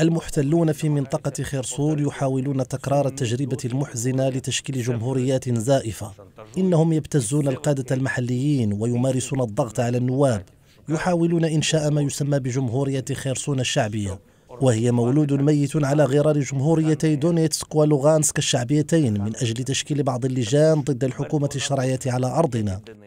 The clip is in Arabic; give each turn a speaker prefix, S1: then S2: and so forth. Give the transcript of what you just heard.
S1: المحتلون في منطقة خرسون يحاولون تكرار التجربة المحزنة لتشكيل جمهوريات زائفة إنهم يبتزون القادة المحليين ويمارسون الضغط على النواب يحاولون إنشاء ما يسمى بجمهورية خرسون الشعبية وهي مولود ميت على غرار جمهوريتي دونيتسك ولوغانسك الشعبيتين من أجل تشكيل بعض اللجان ضد الحكومة الشرعية على أرضنا